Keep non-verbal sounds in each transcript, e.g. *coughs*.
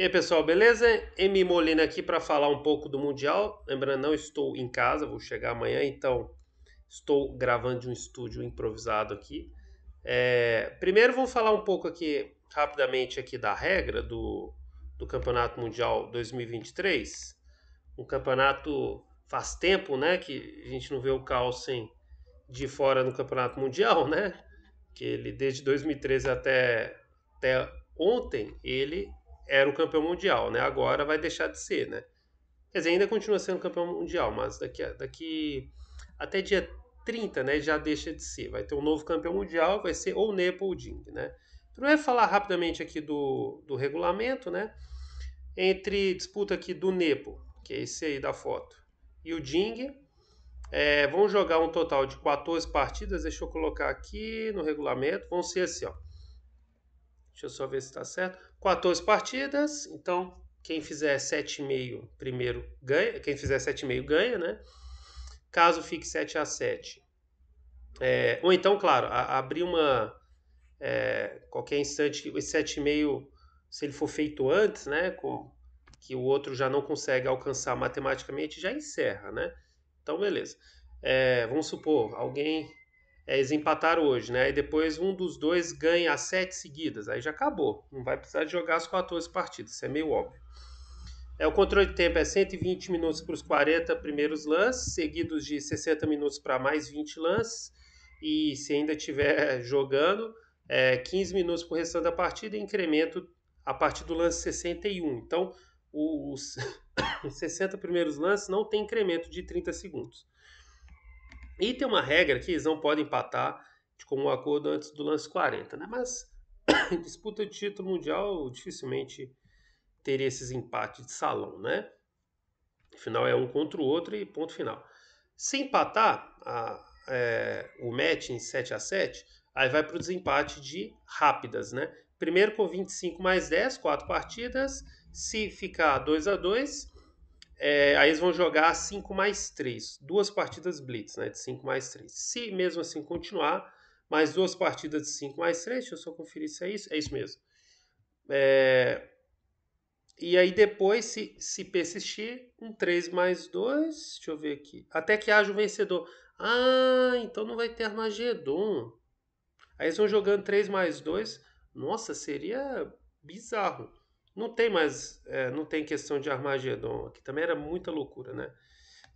E aí, pessoal, beleza? M Molina aqui para falar um pouco do Mundial. Lembrando, não estou em casa, vou chegar amanhã, então estou gravando de um estúdio improvisado aqui. É, primeiro vou falar um pouco aqui rapidamente aqui da regra do, do Campeonato Mundial 2023. Um campeonato faz tempo, né, que a gente não vê o Carlsen de fora no Campeonato Mundial, né? Que ele desde 2013 até até ontem ele era o campeão mundial, né? Agora vai deixar de ser, né? Quer dizer, ainda continua sendo campeão mundial, mas daqui, daqui até dia 30, né, já deixa de ser. Vai ter um novo campeão mundial, vai ser o Nepolding, né? Então, vai falar rapidamente aqui do, do regulamento, né? Entre disputa aqui do Nepo, que é esse aí da foto, e o Ding, é, vão jogar um total de 14 partidas, deixa eu colocar aqui no regulamento, vão ser assim, ó. Deixa eu só ver se está certo. 14 partidas, então quem fizer 7,5 primeiro ganha, quem fizer 7,5 ganha, né? Caso fique 7 a 7. É, ou então, claro, a, abrir uma é, qualquer instante que esse 7,5 se ele for feito antes, né, com que o outro já não consegue alcançar matematicamente, já encerra, né? Então, beleza. É, vamos supor, alguém é, eles empataram hoje, né? E depois um dos dois ganha as sete seguidas. Aí já acabou. Não vai precisar de jogar as 14 partidas. Isso é meio óbvio. É, o controle de tempo é 120 minutos para os 40 primeiros lances, seguidos de 60 minutos para mais 20 lances. E se ainda estiver *laughs* jogando, é, 15 minutos para o restante da partida e incremento a partir do lance 61. Então, os 60 *coughs* primeiros lances não tem incremento de 30 segundos. E tem uma regra que eles não podem empatar de comum acordo antes do lance 40, né? Mas *coughs* disputa de título mundial dificilmente teria esses empates de salão, né? Afinal, é um contra o outro e ponto final. Se empatar a, é, o match em 7 a 7 aí vai para o desempate de rápidas, né? Primeiro com 25 mais 10, quatro partidas. Se ficar 2 a 2 é, aí eles vão jogar 5 mais 3, duas partidas blitz, né? De 5 mais 3. Se mesmo assim continuar, mais duas partidas de 5 mais 3, deixa eu só conferir se é isso. É isso mesmo. É, e aí depois, se, se persistir, um 3 mais 2, deixa eu ver aqui, até que haja um vencedor. Ah, então não vai ter Armagedon. Aí eles vão jogando 3 mais 2. Nossa, seria bizarro. Não tem mais, é, não tem questão de Armagedon, que também era muita loucura, né?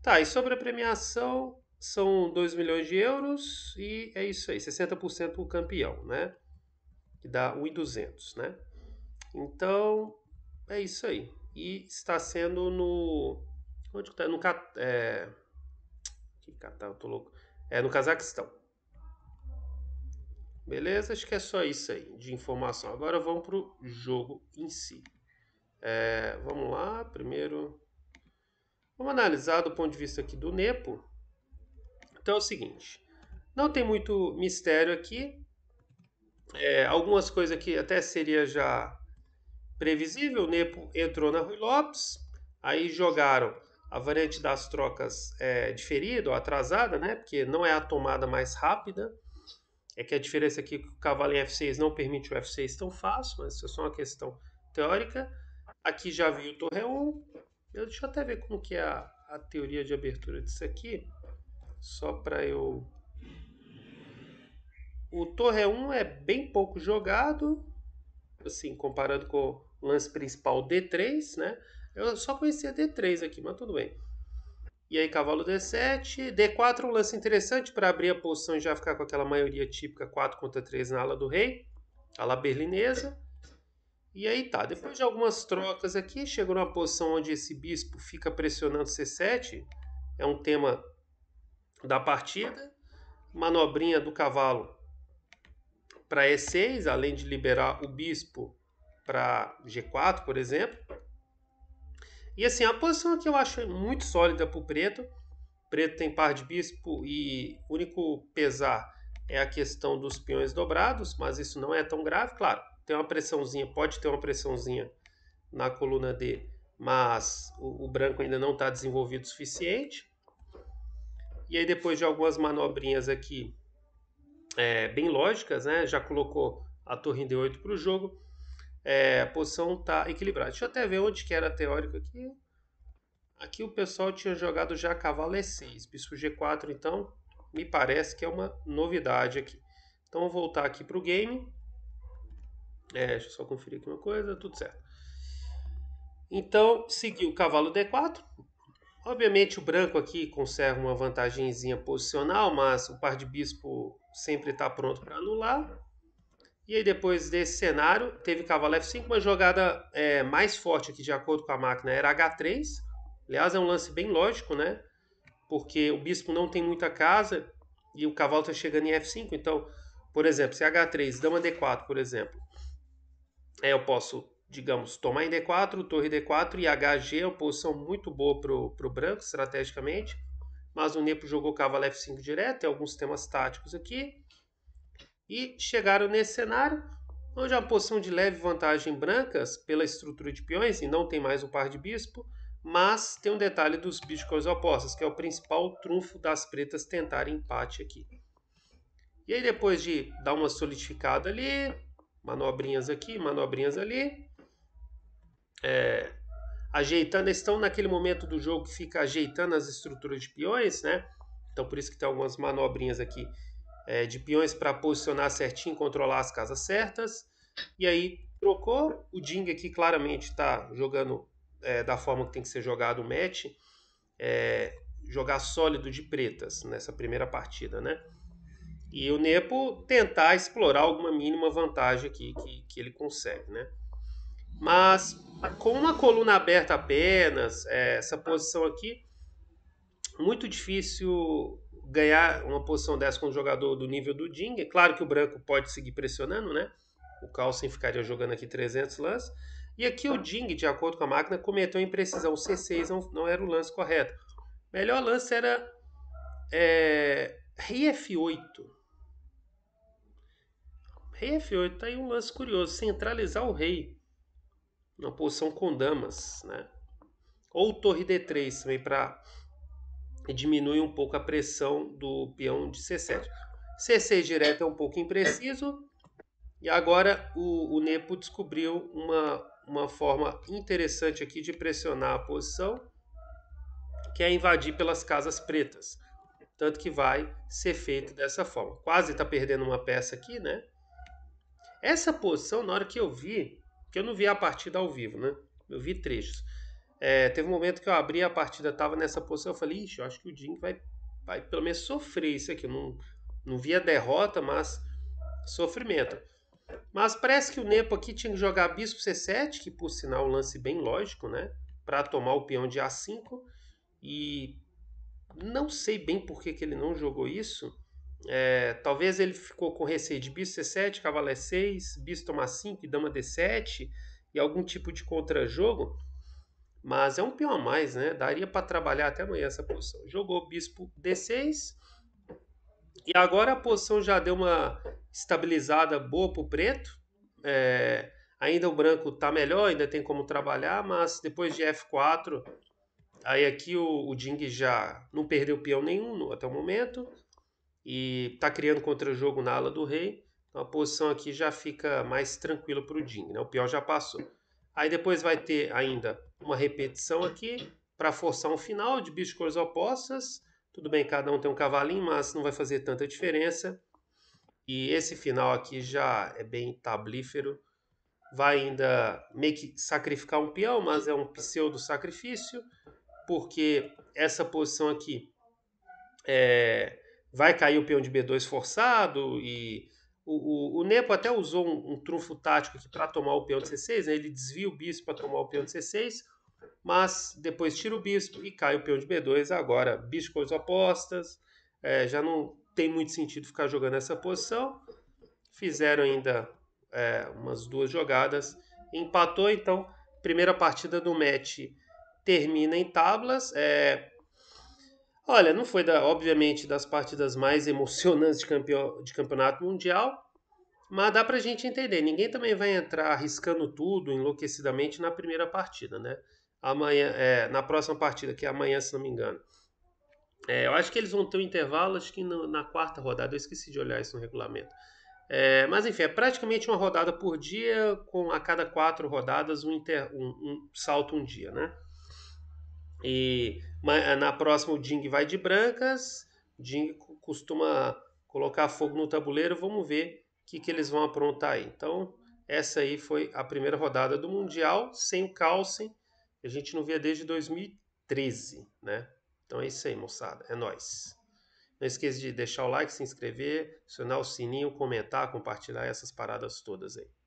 Tá, e sobre a premiação, são 2 milhões de euros e é isso aí, 60% para o campeão, né? Que dá 1.200, né? Então, é isso aí. E está sendo no... Onde que está No... É... Que Catar, eu tô louco. É no Cazaquistão. Beleza? Acho que é só isso aí de informação. Agora vamos para o jogo em si. É, vamos lá, primeiro. Vamos analisar do ponto de vista aqui do Nepo. Então é o seguinte. Não tem muito mistério aqui. É, algumas coisas aqui até seria já previsível. O Nepo entrou na Rui Lopes. Aí jogaram a variante das trocas é, diferida ou atrasada, né? Porque não é a tomada mais rápida. É que a diferença aqui é que o cavalo em F6 não permite o F6 tão fácil, mas isso é só uma questão teórica. Aqui já vi o torre 1. Eu, deixa eu até ver como que é a, a teoria de abertura disso aqui. Só para eu... O torre 1 é bem pouco jogado, assim, comparando com o lance principal D3, né? Eu só conhecia D3 aqui, mas tudo bem. E aí cavalo D7, D4 um lance interessante para abrir a posição e já ficar com aquela maioria típica 4 contra 3 na ala do rei, ala berlinesa. E aí tá, depois de algumas trocas aqui, chegou numa posição onde esse bispo fica pressionando C7, é um tema da partida. Manobrinha do cavalo para E6, além de liberar o bispo para G4, por exemplo. E assim, é a posição que eu acho muito sólida para o preto. Preto tem par de bispo e único pesar é a questão dos peões dobrados, mas isso não é tão grave, claro. Tem uma pressãozinha, pode ter uma pressãozinha na coluna D, mas o, o branco ainda não está desenvolvido o suficiente. E aí depois de algumas manobrinhas aqui é, bem lógicas, né? Já colocou a torre em D8 para o jogo é, a posição está equilibrada. Deixa eu até ver onde que era teórico aqui. Aqui o pessoal tinha jogado já cavalo E6, bispo G4, então me parece que é uma novidade aqui. Então vou voltar aqui para o game. É, deixa eu só conferir aqui uma coisa, tudo certo. Então, seguiu o cavalo D4. Obviamente o branco aqui conserva uma vantagemzinha posicional, mas o par de bispo sempre está pronto para anular. E aí, depois desse cenário, teve cavalo F5, uma jogada é, mais forte aqui, de acordo com a máquina, era H3. Aliás, é um lance bem lógico, né? Porque o bispo não tem muita casa e o cavalo está chegando em F5. Então, por exemplo, se H3, dama D4, por exemplo, é, eu posso, digamos, tomar em D4, torre D4 e HG é uma posição muito boa para o branco, estrategicamente. Mas o Nepo jogou cavalo F5 direto, tem alguns temas táticos aqui e chegaram nesse cenário, onde há é uma posição de leve vantagem brancas pela estrutura de peões e não tem mais o par de bispo, mas tem um detalhe dos bichos com as opostas, que é o principal trunfo das pretas tentarem empate aqui. E aí depois de dar uma solidificada ali, manobrinhas aqui, manobrinhas ali, é, ajeitando, estão naquele momento do jogo que fica ajeitando as estruturas de peões, né? Então por isso que tem algumas manobrinhas aqui é, de peões para posicionar certinho, controlar as casas certas. E aí trocou. O Ding aqui claramente está jogando é, da forma que tem que ser jogado o match. É, jogar sólido de pretas nessa primeira partida, né? E o Nepo tentar explorar alguma mínima vantagem aqui que, que ele consegue, né? Mas com uma coluna aberta apenas, é, essa posição aqui, muito difícil ganhar uma posição dessa com um jogador do nível do Ding. É claro que o branco pode seguir pressionando, né? O Carlsen ficaria jogando aqui 300 lances. E aqui o Ding, de acordo com a máquina, cometeu imprecisão. O C6 não, não era o lance correto. melhor lance era é, Rei F8. Rei F8, tá aí um lance curioso. Centralizar o rei na posição com damas, né? Ou torre D3 também para diminui um pouco a pressão do peão de C7. C6 direto é um pouco impreciso. E agora o, o Nepo descobriu uma, uma forma interessante aqui de pressionar a posição, que é invadir pelas casas pretas. Tanto que vai ser feito dessa forma. Quase está perdendo uma peça aqui, né? Essa posição, na hora que eu vi, que eu não vi a partida ao vivo, né? Eu vi trechos. É, teve um momento que eu abri a partida, tava nessa posição, eu falei, ixi, eu acho que o Jim vai, vai pelo menos sofrer isso aqui. Eu não, não via derrota, mas sofrimento. Mas parece que o Nepo aqui tinha que jogar bispo c7, que por sinal é um lance bem lógico, né? Para tomar o peão de a5. E não sei bem por que, que ele não jogou isso. É, talvez ele ficou com receio de bispo c7, cavalo é e6, bispo tomar 5 e dama d7 e algum tipo de contra-jogo. Mas é um peão a mais, né? Daria para trabalhar até amanhã essa posição. Jogou bispo D6. E agora a posição já deu uma estabilizada boa para o preto. É, ainda o branco está melhor, ainda tem como trabalhar, mas depois de F4, aí aqui o, o Ding já não perdeu peão nenhum até o momento. E está criando contra-jogo na ala do rei. Então a posição aqui já fica mais tranquila para o Ding. Né? O peão já passou. Aí depois vai ter ainda uma repetição aqui para forçar um final de bichos de cores opostas. Tudo bem, cada um tem um cavalinho, mas não vai fazer tanta diferença. E esse final aqui já é bem tablífero. Vai ainda meio que sacrificar um peão, mas é um pseudo-sacrifício, porque essa posição aqui é, vai cair o peão de B2 forçado e o, o, o, Nepo até usou um, um trunfo tático aqui para tomar o peão de C6, né? ele desvia o bispo para tomar o peão de C6 mas depois tira o bispo e cai o peão de B2. Agora, bispo com as opostas, é, já não tem muito sentido ficar jogando essa posição. Fizeram ainda é, umas duas jogadas, empatou. Então, primeira partida do match termina em tablas. É, olha, não foi, da, obviamente, das partidas mais *laughs* emocionantes de, campeão, de campeonato mundial, mas dá para gente entender. Ninguém também vai entrar arriscando tudo enlouquecidamente na primeira partida, né? amanhã, é, na próxima partida, que é amanhã, se não me engano. É, eu acho que eles vão ter um intervalo, acho que na quarta rodada, eu esqueci de olhar isso no regulamento. É, mas enfim, é praticamente uma rodada por dia, com a cada quatro rodadas um, inter, um, um salto um dia, né? E é, na próxima o Ding vai de brancas, Ding costuma colocar fogo no tabuleiro, vamos ver o que, que eles vão aprontar aí. Então, essa aí foi a primeira rodada do Mundial, sem o Carlsen, a gente não via desde 2013, né? Então é isso aí, moçada. É nós. Não esqueça de deixar o like, se inscrever, acionar o sininho, comentar, compartilhar essas paradas todas aí.